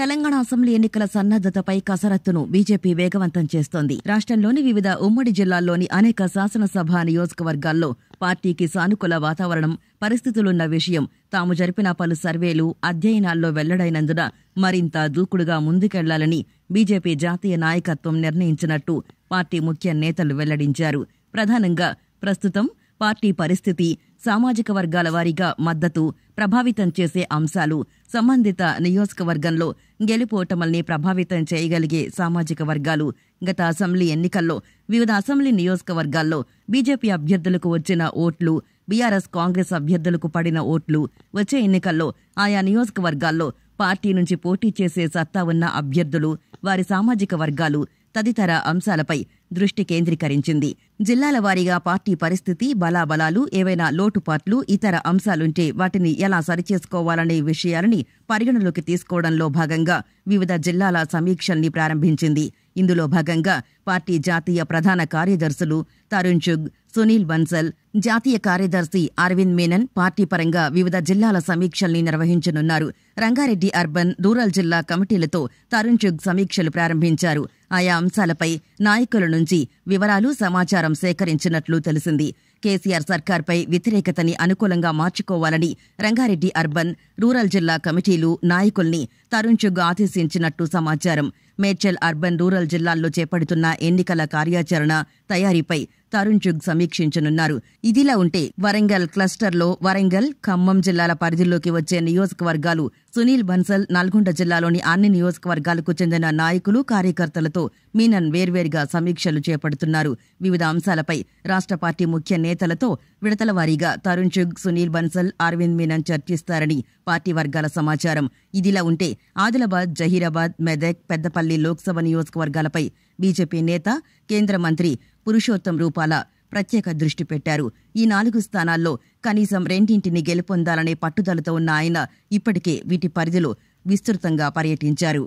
Telangana assembly ఎన్నికల సన్నద్దతపై కసరత్తును BJP వేగవంతం చేస్తోంది రాష్ట్రంలోని వివిధ ఉమ్మడి జిల్లాల్లోని అనేక శాసనసభ నియోజకవర్గాల్లో పార్టీకి సానుకూల వాతావరణం పరిస్థితులున్న విషయం తాము జరిపిన పలు సర్వేలు అధ్యయనాల్లో వెల్లడైనందున మరింత దూకుడుగా ముందుకెళ్లాలని బీజేపీ జాతీయ నాయకత్వం నిర్ణయించినట్టు పార్టీ ముఖ్య నేతలు వెల్లడించారు ప్రధానంగా ప్రస్తుతం పార్టీ పరిస్థితి సామాజిక వర్గాల వారీగా మద్దతు ప్రభావితం చేసే అంశాలు సంబంధిత నియోజకవర్గంలో గెలుపోటమల్ని ప్రభావితం చేయగలిగే సామాజిక వర్గాలు గత అసెంబ్లీ ఎన్నికల్లో వివిధ అసెంబ్లీ నియోజకవర్గాల్లో బీజేపీ అభ్యర్థులకు వచ్చిన ఓట్లు బీఆర్ఎస్ కాంగ్రెస్ అభ్యర్థులకు పడిన ఓట్లు వచ్చే ఎన్నికల్లో ఆయా నియోజకవర్గాల్లో పార్టీ నుంచి పోటీ చేసే సత్తా ఉన్న అభ్యర్థులు వారి సామాజిక వర్గాలు తదితర అంశాలపై దృష్టి కేంద్రీకరించింది జిల్లాల వారీగా పార్టీ పరిస్థితి బలాబలాలు ఏవైనా లోటుపాట్లు ఇతర అంశాలుంటే వాటిని ఎలా సరిచేసుకోవాలనే విషయాలని పరిగణలోకి తీసుకోవడంలో భాగంగా వివిధ జిల్లాల సమీక్షల్ని ప్రారంభించింది ఇందులో భాగంగా పార్టీ జాతీయ ప్రధాన కార్యదర్శులు తరుణ్ చుగ్ సునీల్ బన్సల్ జాతీయ కార్యదర్శి అరవింద్ మేనన్ పార్టీ పరంగా వివిధ జిల్లాల సమీక్షల్ని నిర్వహించనున్నారు రంగారెడ్డి అర్బన్ రూరల్ జిల్లా కమిటీలతో తరుణ్ చుగ్ సమీక్షలు ప్రారంభించారు ఆయా అంశాలపై నాయకుల నుంచి వివరాలు సమాచారం సేకరించినట్లు తెలిసింది కేసీఆర్ సర్కార్పై వ్యతిరేకతని అనుకూలంగా మార్చుకోవాలని రంగారెడ్డి అర్బన్ రూరల్ జిల్లా కమిటీలు నాయకుల్ని తరుణ్ చుగ్ ఆదేశించినట్టు సమాచారం మేడ్చల్ అర్బన్ రూరల్ జిల్లాల్లో చేపడుతున్న ఎన్నికల కార్యాచరణ తయారీపై తరుణ్ చుగ్ సమీక్షించనున్నారు ఇదిలా ఉంటే వరంగల్ క్లస్టర్లో వరంగల్ ఖమ్మం జిల్లాల పరిధిలోకి వచ్చే నియోజకవర్గాలు సునీల్ బన్సల్ నల్గొండ జిల్లాలోని అన్ని నియోజకవర్గాలకు చెందిన నాయకులు కార్యకర్తలతో మీనన్ వేర్వేరుగా సమీక్షలు చేపడుతున్నారు వివిధ అంశాలపై రాష్ట్ర పార్టీ ముఖ్య నేతలతో విడతల వారీగా తరుణ్ చుగ్ సునీల్ బన్సల్ అరవింద్ మీనన్ చర్చిస్తారని పార్టీ వర్గాల సమాచారం ఇదిలా ఉంటే ఆదిలాబాద్ జహీరాబాద్ మెదక్ పెద్దపల్లి అనకాపల్లి లోక్సభ నియోజకవర్గాలపై బీజేపీ నేత కేంద్ర మంత్రి పురుషోత్తం రూపాల ప్రత్యేక దృష్టి పెట్టారు ఈ నాలుగు స్థానాల్లో కనీసం రెండింటిని గెలుపొందాలనే పట్టుదలతో ఉన్న ఆయన ఇప్పటికే వీటి పరిధిలో విస్తృతంగా పర్యటించారు